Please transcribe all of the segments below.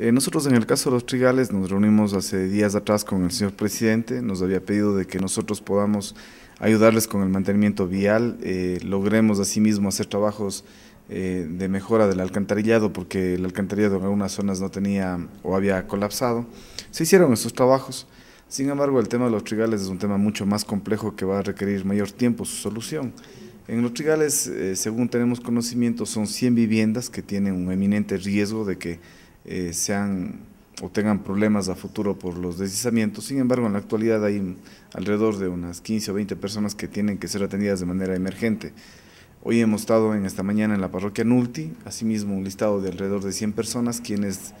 Eh, nosotros en el caso de los trigales nos reunimos hace días atrás con el señor presidente, nos había pedido de que nosotros podamos ayudarles con el mantenimiento vial, eh, logremos asimismo hacer trabajos eh, de mejora del alcantarillado porque el alcantarillado en algunas zonas no tenía o había colapsado. Se hicieron esos trabajos, sin embargo el tema de los trigales es un tema mucho más complejo que va a requerir mayor tiempo su solución. En los trigales, según tenemos conocimiento, son 100 viviendas que tienen un eminente riesgo de que eh, sean o tengan problemas a futuro por los deslizamientos. Sin embargo, en la actualidad hay alrededor de unas 15 o 20 personas que tienen que ser atendidas de manera emergente. Hoy hemos estado en esta mañana en la parroquia Nulti, asimismo un listado de alrededor de 100 personas quienes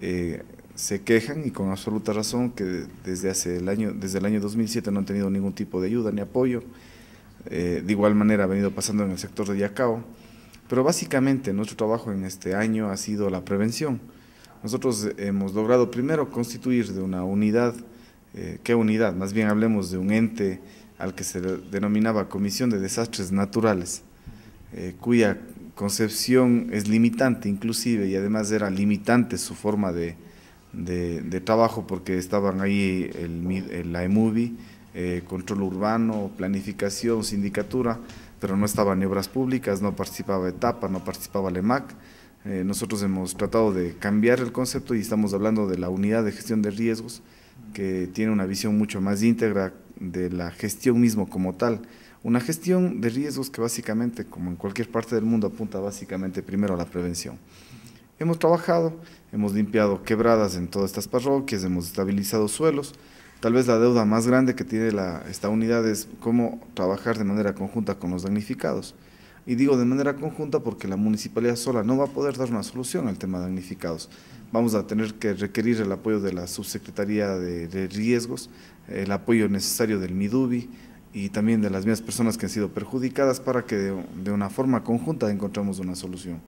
eh, se quejan y con absoluta razón que desde, hace el año, desde el año 2007 no han tenido ningún tipo de ayuda ni apoyo. Eh, de igual manera ha venido pasando en el sector de Yacao. Pero básicamente nuestro trabajo en este año ha sido la prevención nosotros eh, hemos logrado primero constituir de una unidad, eh, ¿qué unidad? Más bien hablemos de un ente al que se denominaba Comisión de Desastres Naturales, eh, cuya concepción es limitante inclusive y además era limitante su forma de, trabajo porque estaban ahí la EMUBI, control urbano, planificación, sindicatura, pero no estaban obras públicas, no participaba ETAPA, no participaba LEMAC. Eh, nosotros hemos tratado de cambiar el concepto y estamos hablando de la unidad de gestión de riesgos, que tiene una visión mucho más íntegra de la gestión mismo como tal. Una gestión de riesgos que básicamente, como en cualquier parte del mundo, apunta básicamente primero a la prevención. Hemos trabajado, hemos limpiado quebradas en todas estas parroquias, hemos estabilizado suelos. Tal vez la deuda más grande que tiene esta unidad es cómo trabajar de manera conjunta con los damnificados. Y digo de manera conjunta porque la municipalidad sola no va a poder dar una solución al tema de damnificados. Vamos a tener que requerir el apoyo de la Subsecretaría de, Riesgos, el apoyo necesario del MIDUBI y también de las mismas personas que han sido perjudicadas para que de, de una forma conjunta encontremos una solución.